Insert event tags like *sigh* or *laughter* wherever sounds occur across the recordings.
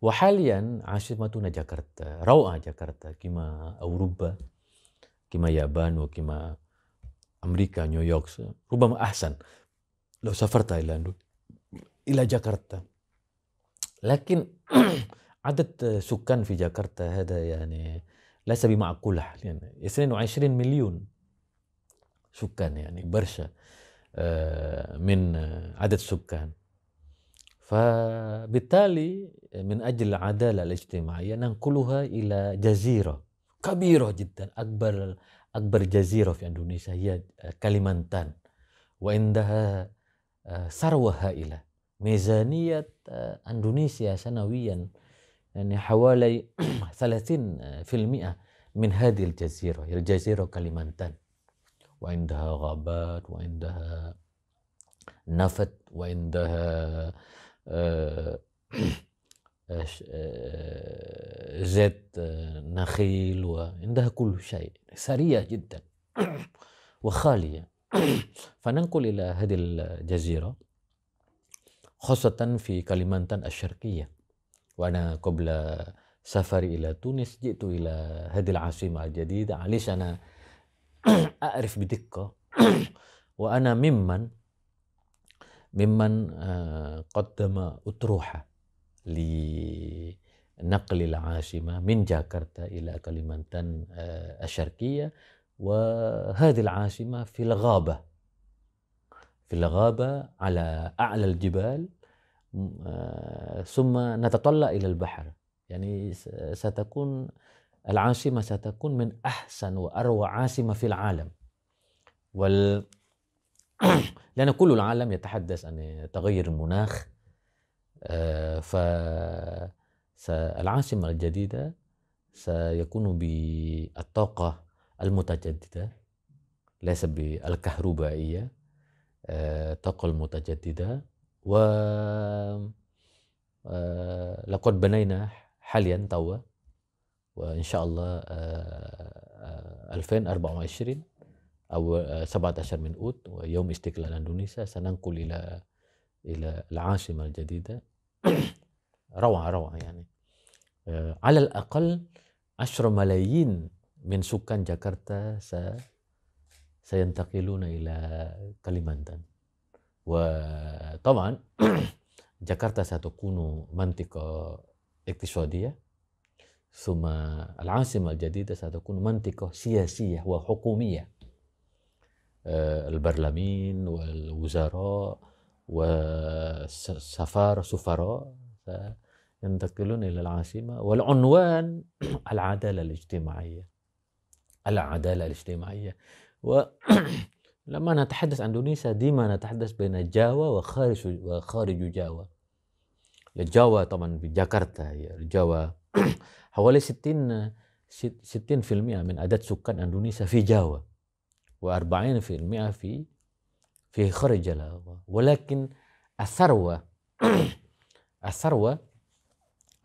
Wahalian asyik matu Jakarta, rawa Jakarta, kima AURUBA, kima Yaban, kima Amerika, New York, kuba mah loh lo safar Thailand, ila Jakarta. Lakin adat sukan di Jakarta, ada ya ni, lah sebi makulah, ya ni, esen lo 20 sukan, ya ni, bersa, min adat sukan, فبالتالي من أجل العدالة الاجتماعية ننقلها إلى جزيرة كبيرة جدا أكبر أكبر جزيرة في إندونيسيا هي كاليمانتان وعندها آه، ثروة هائلة ميزانية آه، إندونيسيا سنويا يعني حوالي 30% *clears throat* من هذه الجزيرة هي الجزيرة كاليمانتان وعندها غابات وعندها نفط وعندها آه، *clears throat* آه، آه، زيت نخيل وعندها كل شيء ثرية جدا *clears throat* وخالية *clears throat* فننقل إلى هذه الجزيرة خاصة في كاليمانتان الشرقية وأنا قبل سفري إلى تونس جئت إلى هذه العاصمة الجديدة علشان أنا أعرف بدقة وأنا ممن ممن آه، قدم أطروحة لنقل العاصمة من جاكرتا إلى كاليمانتان آه، الشرقية وهذه العاصمة في الغابة في الغابة على أعلى الجبال آه، ثم نتطلع إلى البحر يعني ستكون العاصمة ستكون من أحسن وأروع عاصمة في العالم وال لأن كل العالم يتحدث عن تغير المناخ آه، فالعاصمة الجديدة سيكون بالطاقة المتجددة ليس بالكهربائية الطاقة آه، المتجددة و آه، لقد بنينا حاليا توا وإن شاء الله 2024 أو 17 آه، من أوت ويوم استقلال أندونيسيا سننقل إلى إلى العاصمة الجديدة *coughs* روعة روعة يعني آه، على الأقل 10 ملايين من سكان جاكرتا سينتقلون إلى كاليمانتان وطبعا *coughs* جاكرتا ستكون منطقة اقتصادية ثم العاصمة الجديدة ستكون منطقة سياسية وحكومية البرلمان والوزراء والسفارة سفراء ينتقلون إلى العاصمة والعنوان *clears throat* العدالة الاجتماعية العدالة الاجتماعية ولما *clears throat* نتحدث عن إندونيسيا ديما نتحدث بين جاوا وخارج وخارج جاوا الجاوة طبعا في جاكرتا هي الجاوة *clears throat* حوالي 60 60% من عدد سكان اندونيسيا في جاوا و40% في المئة في في خارج ولكن الثروة *clears throat* الثروة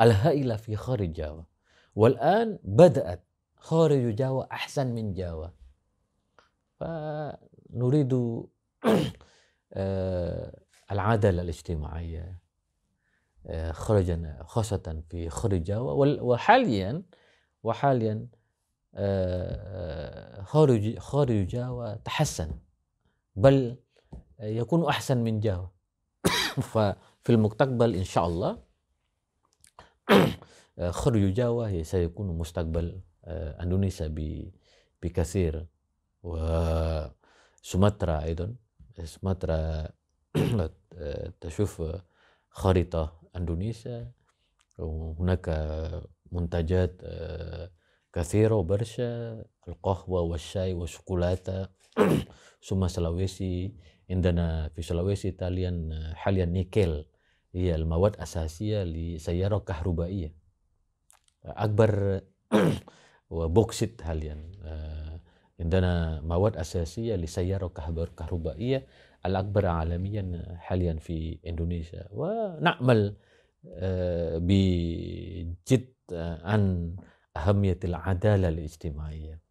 الهائلة في خارج جاوة والآن بدأت خارج جاوة أحسن من جاوة فنريد *clears throat* آه، العدالة الاجتماعية آه، خرجنا خاصة في خارج جاوة وحاليا وحاليا آه، خارج خارج جاوا تحسن بل يكون أحسن من جاوة *coughs* ففي المستقبل إن شاء الله *coughs* خارج جاوا سيكون مستقبل آه، إندونيسيا بكثير وسماترا أيضا سماترا *coughs* تشوف خريطة إندونيسيا هناك منتجات آه، kathiro bersha al-qahwa wasyai wasukulata suma Sulawesi indana fi Sulawesi talian halian nikel iya al-mawad asasiya li sayyarah kahrubaiyah akbar wa boksit halian indana mawad asasiya li sayyarah kahrubaiyah al-akbar alamiyan halian fi Indonesia wa na'mal bi jid an أهمية العدالة الاجتماعية